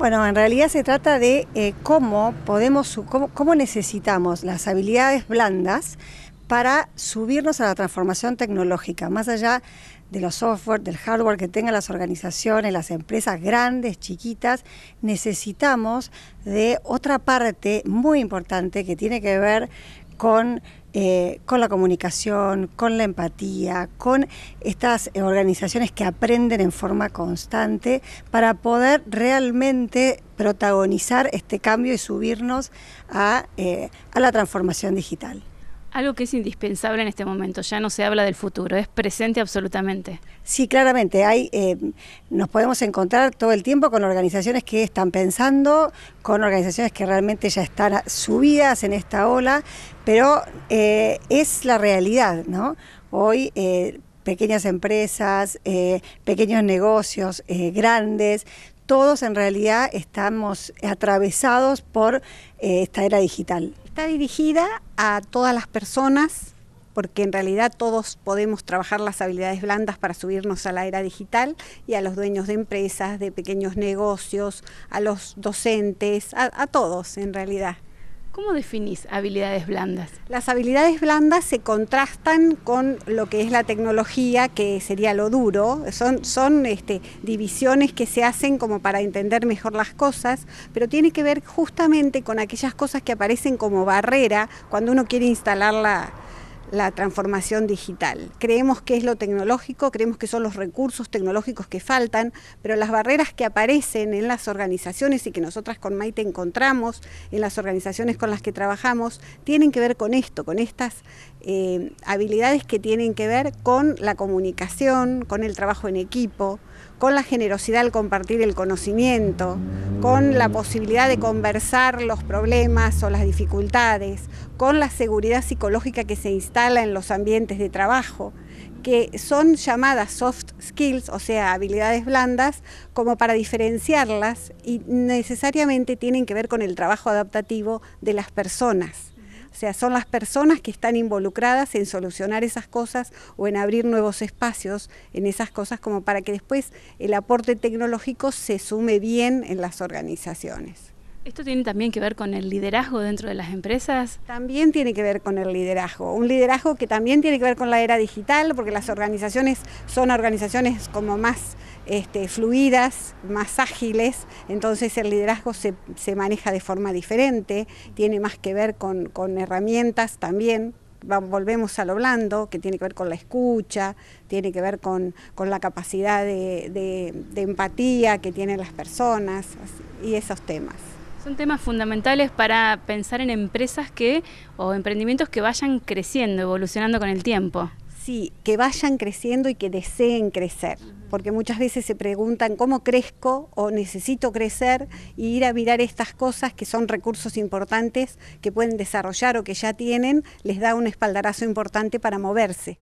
Bueno, en realidad se trata de eh, cómo podemos, cómo necesitamos las habilidades blandas para subirnos a la transformación tecnológica, más allá de los software, del hardware que tengan las organizaciones, las empresas grandes, chiquitas, necesitamos de otra parte muy importante que tiene que ver con, eh, la comunicación, con la empatía, con estas organizaciones que aprenden en forma constante para poder realmente protagonizar este cambio y subirnos a eh, la transformación digital. Algo que es indispensable en este momento, ya no se habla del futuro, es presente absolutamente. Sí, claramente, hay, eh, nos podemos encontrar todo el tiempo con organizaciones que están pensando, con organizaciones que realmente ya están subidas en esta ola, pero eh, es la realidad, ¿no? Hoy eh, pequeñas empresas, pequeños negocios, grandes, todos en realidad estamos atravesados por esta era digital está dirigida a todas las personas, porque en realidad todos podemos trabajar las habilidades blandas para subirnos a la era digital y a los dueños de empresas, de pequeños negocios, a los docentes, a todos en realidad. ¿Cómo definís habilidades blandas? Las habilidades blandas se contrastan con lo que es la tecnología, que sería lo duro. Son, son este, divisiones que se hacen como para entender mejor las cosas, pero tiene que ver justamente con aquellas cosas que aparecen como barrera cuando uno quiere instalar la, la transformación digital. Creemos que es lo tecnológico, creemos que son los recursos tecnológicos que faltan, pero las barreras que aparecen en las organizaciones y que nosotras con Maite encontramos en las organizaciones con las que trabajamos tienen que ver con esto, con estas eh, habilidades que tienen que ver con la comunicación, con el trabajo en equipo, con la generosidad al compartir el conocimiento, con la posibilidad de conversar los problemas o las dificultades, con la seguridad psicológica que se instala en los ambientes de trabajo, que son llamadas soft skills, o sea, habilidades blandas, como para diferenciarlas y necesariamente tienen que ver con el trabajo adaptativo de las personas. O sea, son las personas que están involucradas en solucionar esas cosas o en abrir nuevos espacios en esas cosas como para que después el aporte tecnológico se sume bien en las organizaciones. ¿Esto tiene también que ver con el liderazgo dentro de las empresas? También tiene que ver con el liderazgo, un liderazgo que también tiene que ver con la era digital, porque las organizaciones son organizaciones como más este, fluidas, más ágiles, entonces el liderazgo se, maneja de forma diferente, tiene más que ver con, herramientas también, volvemos a lo blando, que tiene que ver con la escucha, tiene que ver con, la capacidad de, empatía que tienen las personas y esos temas. Son temas fundamentales para pensar en empresas que o emprendimientos que vayan creciendo, evolucionando con el tiempo. Sí, que vayan creciendo y que deseen crecer, porque muchas veces se preguntan cómo crezco o necesito crecer y ir a mirar estas cosas que son recursos importantes que pueden desarrollar o que ya tienen, les da un espaldarazo importante para moverse.